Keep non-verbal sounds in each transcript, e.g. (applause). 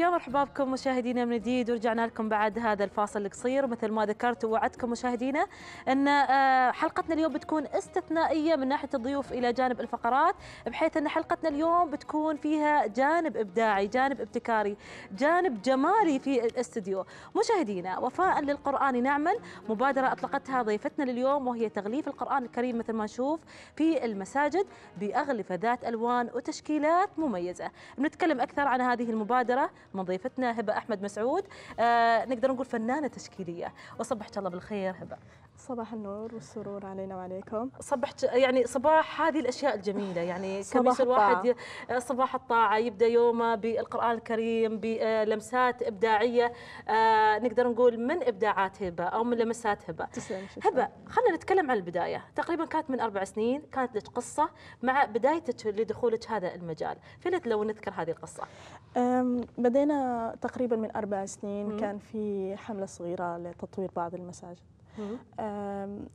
يا مرحبا بكم مشاهدينا من جديد ورجعنا لكم بعد هذا الفاصل القصير مثل ما ذكرت ووعدتكم مشاهدينا ان آه، حلقتنا اليوم بتكون استثنائيه من ناحيه الضيوف الى جانب الفقرات بحيث ان حلقتنا اليوم بتكون فيها جانب ابداعي، جانب ابتكاري، جانب جمالي في الاستديو. مشاهدينا وفاء للقران نعمل مبادره اطلقتها ضيفتنا لليوم وهي تغليف القران الكريم مثل ما نشوف في المساجد باغلفه ذات الوان وتشكيلات مميزه. بنتكلم اكثر عن هذه المبادره من ضيفتنا هبه احمد مسعود آه، نقدر نقول فنانه تشكيليه وصبحت الله بالخير هبه صباح النور والسرور علينا وعليكم صبح يعني صباح هذه الاشياء الجميله يعني (laughs) كم يصير الواحد صباح الطاعه يبدا يومه بالقران الكريم بلمسات ابداعيه آه، نقدر نقول من ابداعات هبه او من لمسات هبه تسلم هبه خلينا نتكلم عن البدايه تقريبا كانت من اربع سنين كانت لك قصه مع بدايتك لدخولك هذا المجال فلت لو نذكر هذه القصه بدينا تقريبا من اربع سنين مم. كان في حمله صغيره لتطوير بعض المساجد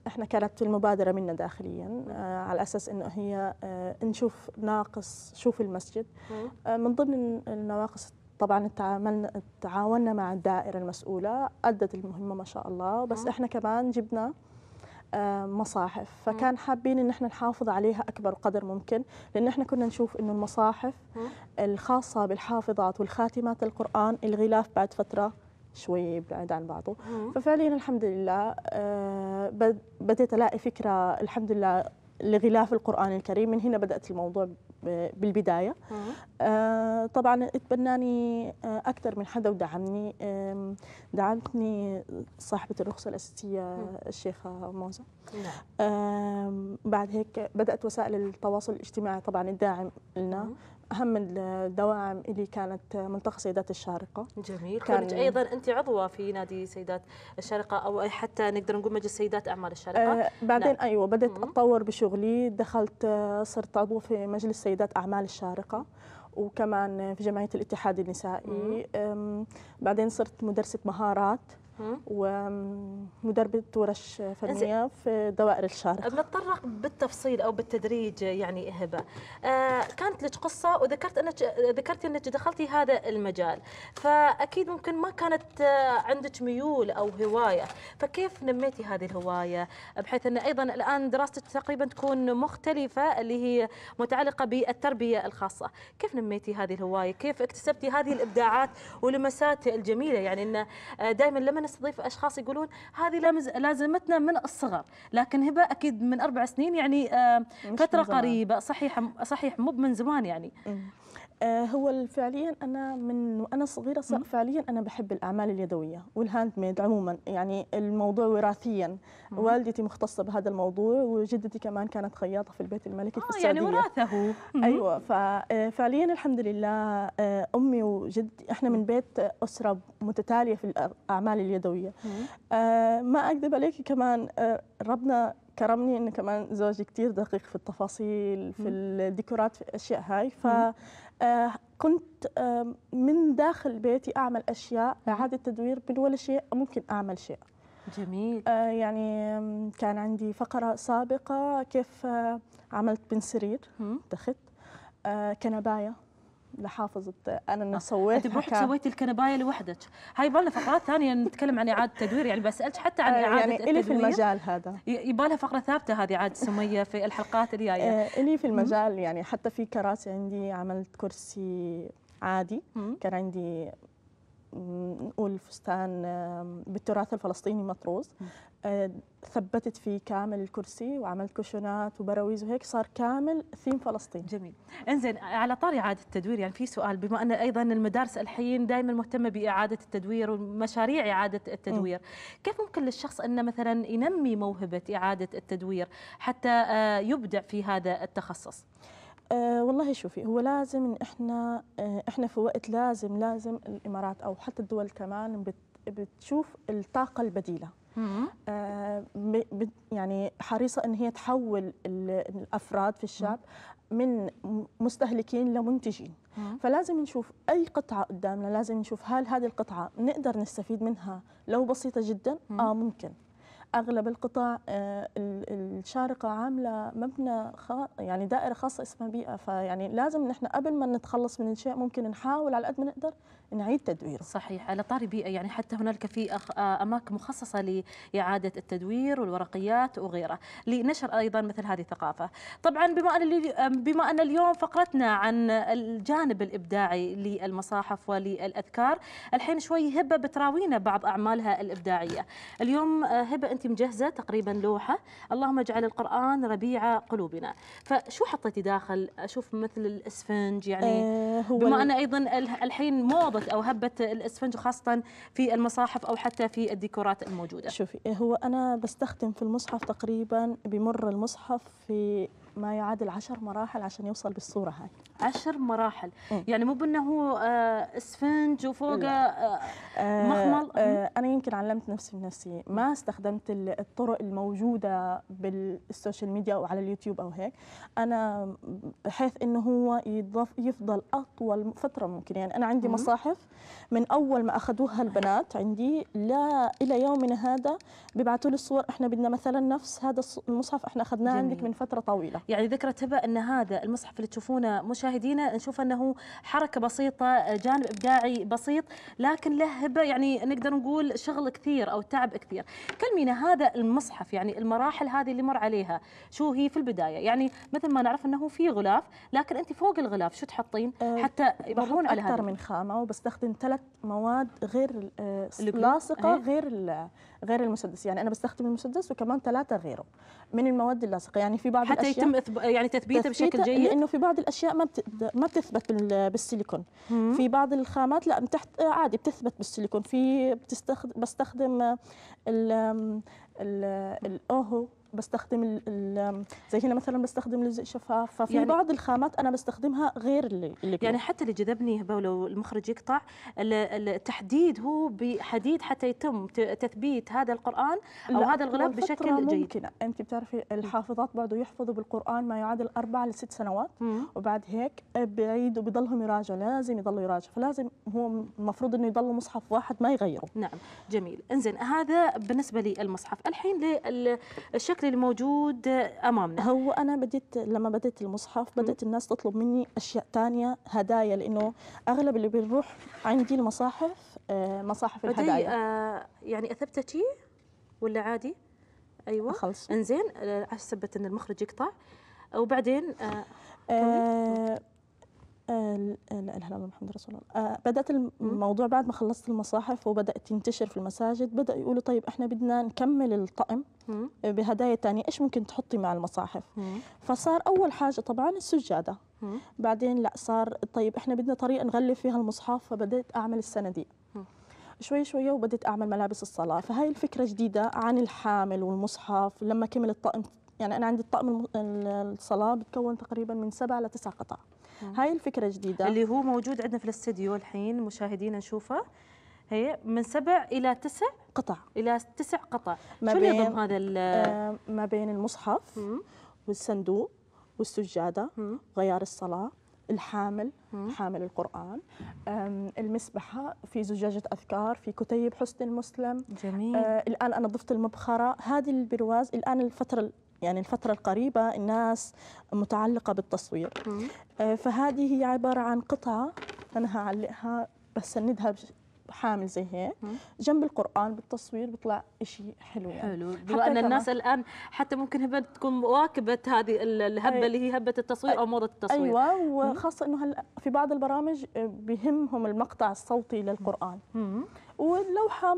احنا كانت المبادره منا داخليا آه، على اساس انه هي آه، نشوف ناقص شوف المسجد آه، من ضمن النواقص طبعا تعاملنا تعاوننا مع الدائره المسؤوله ادت المهمه ما شاء الله بس احنا كمان جبنا مصاحف فكان حابين ان احنا نحافظ عليها اكبر قدر ممكن لان احنا كنا نشوف انه المصاحف الخاصه بالحافظات والخاتمات القران الغلاف بعد فتره شوي بعيد عن بعضه ففعليا الحمد لله آه، بديت الاقي فكره الحمد لله لغلاف القرآن الكريم من هنا بدأت الموضوع بالبداية آه طبعا اتبناني آه، أكثر من حدا ودعمني دعمتني صاحبة الرخصة الأساسية الشيخة موزة آه بعد هيك بدأت وسائل التواصل الاجتماعي طبعا الداعم لنا اهم الدوائر اللي كانت ملتقى سيدات الشارقه جميل كنت ايضا انت عضوه في نادي سيدات الشارقه او حتى نقدر نقول مجلس سيدات اعمال الشارقه آه بعدين نعم. ايوه بدات اتطور بشغلي دخلت آه، صرت عضو في مجلس سيدات اعمال الشارقه وكمان في جمعيه الاتحاد النسائي بعدين صرت مدرسه مهارات ومدربة ورش فنية في دوائر الشارقة بنتطرق بالتفصيل أو بالتدريج يعني هبة آه كانت لك قصة وذكرت أنك ذكرتي أنك دخلتي هذا المجال فأكيد ممكن ما كانت آه، عندك ميول أو هواية فكيف نميتي هذه الهواية بحيث أن أيضا الآن دراستك تقريبا تكون مختلفة اللي هي متعلقة بالتربية الخاصة كيف نميتي هذه الهواية كيف اكتسبتي هذه الإبداعات ولمسات الجميلة يعني أن آه، دائما لما نستضيف اشخاص يقولون هذه لازمتنا من الصغر لكن هبه اكيد من اربع سنين يعني آه، فتره قريبه صحيح صحيح مو من زمان يعني إيه. آه، هو فعليا انا من وانا صغيره فعليا انا بحب الاعمال اليدويه والهاند ميد عموما يعني الموضوع وراثيا والدتي مختصه بهذا الموضوع وجدتي كمان كانت خياطه في البيت الملكي في آه، يعني السعوديه يعني وراثه ايوه ففعليا آه، الحمد لله امي وجدتي احنا من بيت اسره متتاليه في الاعمال اليدويه ما اكذب عليكي كمان ربنا كرمني انه كمان زوجي كثير دقيق في التفاصيل في الديكورات في الاشياء هاي ف آه، كنت آه، من داخل بيتي اعمل اشياء اعاده تدوير من ولا شيء ممكن اعمل شيء جميل آه، يعني كان عندي فقره سابقه كيف عملت بنسرير تخت كنبايه لحافظة أنا اللي آه، سويتها أنت بروحك سويتي الكنباية لوحدك هاي يبالها فقرات ثانية نتكلم عن إعادة تدوير يعني بسألك حتى عن آه، إعادة يعني التدوير في المجال هذا يبالها فقرة ثابتة هذه عاد سمية في الحلقات الجاية آه، إلي في المجال يعني حتى في كراسي عندي عملت كرسي عادي كان عندي نقول فستان بالتراث الفلسطيني مطروز ثبتت فيه كامل الكرسي وعملت كوشونات وبراويز وهيك صار كامل ثيم فلسطين جميل انزين على طاري اعاده التدوير يعني في سؤال بما ان ايضا المدارس الحين دائما مهتمه باعاده التدوير ومشاريع اعاده التدوير م. كيف ممكن للشخص انه مثلا ينمي موهبه اعاده التدوير حتى آه، يبدع في هذا التخصص أه والله شوفي هو لازم إن احنا أه احنا في وقت لازم لازم الامارات او حتى الدول كمان بتشوف الطاقه البديله آه، يعني حريصه ان هي تحول الافراد في الشعب من مستهلكين لمنتجين فلازم نشوف اي قطعه قدامنا لازم نشوف هل هذه القطعه نقدر نستفيد منها لو بسيطه جدا اه ممكن اغلب القطاع آه، الشارقه عامله مبنى يعني دائره خاصه اسمها بيئه فيعني لازم نحن قبل ما نتخلص من الشيء ممكن نحاول على قد ما نقدر نعيد تدويره صحيح على طاري بيئة يعني حتى هنالك في آه، أماكن مخصصة لإعادة التدوير والورقيات وغيره لنشر أيضا مثل هذه الثقافة طبعا بما أن بما أن اليوم فقرتنا عن الجانب الإبداعي للمصاحف وللأذكار الحين شوي هبة بتراوينا بعض أعمالها الإبداعية اليوم آه، هبة أنت مجهزة تقريبا لوحة اللهم اجعل القرآن ربيع قلوبنا فشو حطيتي داخل أشوف مثل الإسفنج يعني آه، بما أن أيضا الحين موضة هبت او هبه الاسفنج خاصه في المصاحف او حتى في الديكورات الموجوده شوفي هو انا بستخدم في المصحف تقريبا بمر المصحف في ما يعادل عشر مراحل عشان يوصل بالصورة هاي عشر مراحل إيه؟ يعني مو بأنه هو آه، اسفنج وفوقه آه،, آه مخمل آه أنا يمكن علمت نفسي بنفسي ما استخدمت الطرق الموجودة بالسوشيال ميديا أو على اليوتيوب أو هيك أنا بحيث أنه هو يضف يفضل أطول فترة ممكن يعني أنا عندي مصاحف من أول ما أخذوها البنات عندي لا إلى يومنا هذا بيبعتوا لي الصور إحنا بدنا مثلا نفس هذا المصحف إحنا أخذناه عندك من فترة طويلة يعني ذكرى تبا أن هذا المصحف اللي تشوفونه مشاهدينا نشوف أنه حركة بسيطة جانب إبداعي بسيط لكن له هبة يعني نقدر نقول شغل كثير أو تعب كثير كلمينا هذا المصحف يعني المراحل هذه اللي مر عليها شو هي في البداية يعني مثل ما نعرف أنه في غلاف لكن أنت فوق الغلاف شو تحطين آه، حتى يبحرون على أكثر من خامة وبستخدم ثلاث مواد غير آه، لاصقة إيه. غير غير المسدس يعني أنا بستخدم المسدس وكمان ثلاثة غيره من المواد اللاصقة يعني في بعض حتى الأشياء يتم يعني تثبيته بشكل جيد لانه في بعض الاشياء ما بت... ما بتثبت بالسيليكون مم. في بعض الخامات لا تحت آه، عادي بتثبت بالسيليكون في بتستخدم بستخدم ال... ال... الاوهو بستخدم زي هنا مثلا بستخدم لزق شفاف ففي يعني بعض الخامات انا بستخدمها غير اللي, اللي يعني حتى اللي جذبني هبه لو المخرج يقطع التحديد هو بحديد حتى يتم تثبيت هذا القران او هذا الغلاف بشكل جيد ممكن انت بتعرفي الحافظات بعده يحفظوا بالقران ما يعادل اربع لست سنوات مم. وبعد هيك بعيد وبيضلهم يراجعوا لازم يضلوا يراجعوا فلازم هو المفروض انه يضل مصحف واحد ما يغيره نعم جميل انزين هذا بالنسبه للمصحف الحين للشكل الشكل الموجود امامنا هو انا بديت لما بديت المصحف بدات الناس تطلب مني اشياء تانية هدايا لانه اغلب اللي بنروح عندي المصاحف آه، مصاحف الهدايا آه يعني اثبتتي ولا عادي ايوه خلص انزين حسبت آه، ان المخرج يقطع وبعدين آه, آه، آه، لا اله الا الله محمد رسول الله آه بدات الموضوع بعد ما خلصت المصاحف وبدات تنتشر في المساجد بدا يقولوا طيب احنا بدنا نكمل الطقم آه، بهدايا تانية ايش ممكن تحطي مع المصاحف فصار اول حاجه طبعا السجاده بعدين لا صار طيب احنا بدنا طريقه نغلف فيها المصحف فبدات اعمل الصناديق شوي شوي وبدأت أعمل ملابس الصلاة فهي الفكرة جديدة عن الحامل والمصحف لما كمل الطقم يعني أنا عندي الطقم الصلاة بتكون تقريبا من سبع لتسع قطع هاي الفكره جديده اللي هو موجود عندنا في الاستديو الحين مشاهدينا نشوفه هي من سبع الى تسع قطع الى تسع قطع ما شو اللي يضم هذا آه ما بين المصحف والصندوق والسجاده غيار الصلاه الحامل مم. حامل القرآن المسبحة في زجاجة أذكار في كتيب حسن المسلم جميل آه الآن أنا ضفت المبخرة هذه البرواز الآن الفترة يعني الفترة القريبة الناس متعلقة بالتصوير آه، فهذه هي عبارة عن قطعة أنا هعلقها بسندها حامل زي هيك جنب القران بالتصوير بيطلع شيء حلو يعني. حلو لان الناس الان حتى ممكن هبه تكون مواكبة هذه الهبه أي. اللي هي هبه التصوير او موضه التصوير ايوه وخاصه انه هلا في بعض البرامج آه، بهمهم المقطع الصوتي للقران مم. واللوحه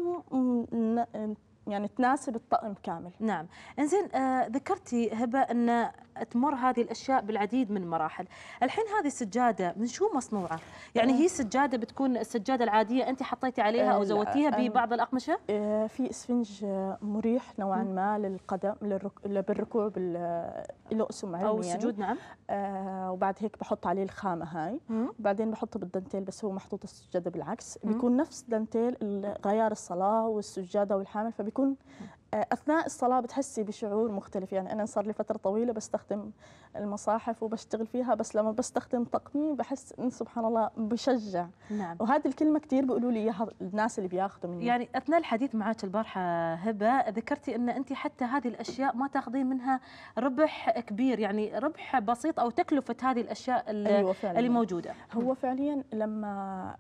يعني تناسب الطقم كامل نعم انزين آه ذكرتي هبه ان تمر هذه الاشياء بالعديد من المراحل الحين هذه السجاده من شو مصنوعه يعني آه. هي سجاده بتكون السجاده العاديه انت حطيتي عليها او آه، زودتيها آه، ببعض الاقمشه آه في اسفنج مريح نوعا ما للقدم بالركوع الاسم علميا او السجود نعم آه وبعد هيك بحط عليه الخامه هاي وبعدين بحطه بالدنتيل بس هو محطوط السجاده بالعكس بيكون نفس دنتيل غيار الصلاه والسجاده والحامل فبيكون يكون آه، اثناء الصلاه بتحسي بشعور مختلف يعني انا صار لي فتره طويله بستخدم المصاحف وبشتغل فيها بس لما بستخدم تقنين بحس ان سبحان الله بشجع نعم. وهذه الكلمه كثير بيقولوا لي اياها الناس اللي بياخذوا مني يعني اثناء الحديث معك البارحه هبه ذكرتي ان انت حتى هذه الاشياء ما تاخذين منها ربح كبير يعني ربح بسيط او تكلفه هذه الاشياء اللي, أيوة فعلياً. اللي موجوده هو فعليا لما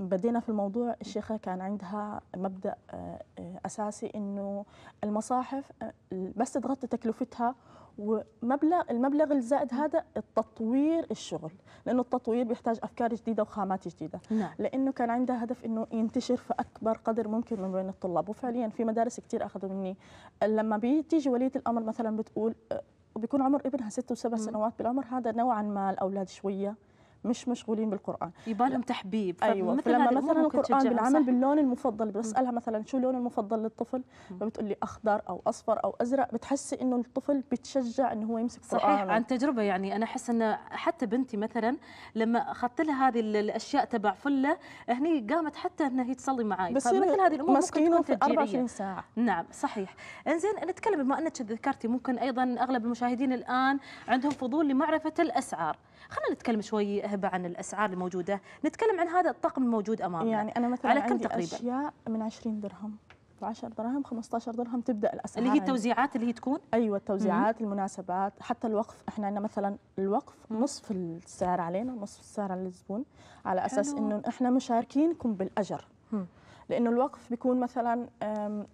بدينا في الموضوع الشيخة كان عندها مبدأ آه، أساسي أنه المصاحف آه، بس تغطي تكلفتها ومبلغ المبلغ الزائد هذا التطوير الشغل لانه التطوير بيحتاج افكار جديده وخامات جديده نعم. لانه كان عندها هدف انه ينتشر في اكبر قدر ممكن من بين الطلاب وفعليا في مدارس كثير اخذوا مني لما بتيجي وليه الامر مثلا بتقول آه، بيكون عمر ابنها ست وسبع سنوات بالعمر هذا نوعا ما الاولاد شويه مش مشغولين بالقران يبالهم تحبيب ايوه فلما مثلا القران بالعمل باللون المفضل بسالها مثلا شو اللون المفضل للطفل فبتقول لي اخضر او اصفر او ازرق بتحسي انه الطفل بتشجع انه هو يمسك قران صحيح عن تجربه يعني انا احس ان حتى بنتي مثلا لما اخذت لها هذه الاشياء تبع فله هني قامت حتى انها هي تصلي معي بس فمثل هذه الامور ممكن تكون في 24 ساعه نعم صحيح انزين نتكلم بما انك ذكرتي ممكن ايضا اغلب المشاهدين الان عندهم فضول لمعرفه الاسعار خلينا نتكلم شوي هبه إيه، عن الاسعار الموجوده نتكلم عن هذا الطقم الموجود امامنا يعني انا مثلا على كم عندي تقريبا اشياء من 20 درهم 10 دراهم 15 درهم تبدا الاسعار اللي هي التوزيعات اللي هي تكون ايوه التوزيعات مم. المناسبات حتى الوقف احنا عندنا مثلا الوقف مم. نصف السعر علينا ونصف السعر على الزبون على اساس انه احنا مشاركينكم بالاجر مم. لانه الوقف بيكون مثلا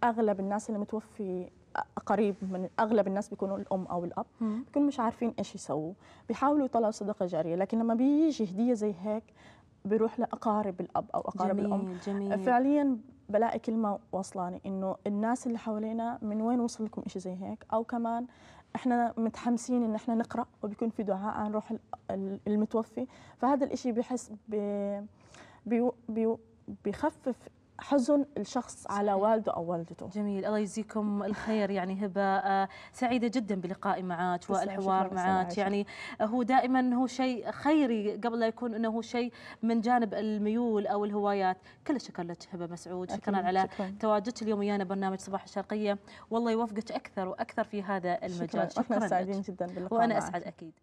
اغلب الناس اللي متوفي قريب من اغلب الناس بيكونوا الام او الاب بيكونوا مش عارفين ايش يسووا بيحاولوا يطلعوا صدقه جاريه لكن لما بيجي هديه زي هيك بيروح لاقارب الاب او اقارب جميل الام جميل. فعليا بلاقي كلمه واصلاني انه الناس اللي حوالينا من وين وصل لكم شيء زي هيك او كمان احنا متحمسين ان احنا نقرا وبيكون في دعاء عن روح المتوفي فهذا الشيء بحس بي بي بيخفف حزن الشخص على والده أو والدته جميل الله يجزيكم الخير يعني هبة آه، سعيدة جدا بلقائي معك والحوار معك يعني هو دائما هو شيء خيري قبل لا يكون أنه شيء من جانب الميول أو الهوايات كل شكر لك هبة مسعود شكرا على تواجدك اليوم ويانا برنامج صباح الشرقية والله يوفقك أكثر وأكثر في هذا المجال شكرا, شكرا, شكرا سعيدين جدا باللقاء وأنا أسعد معك. أكيد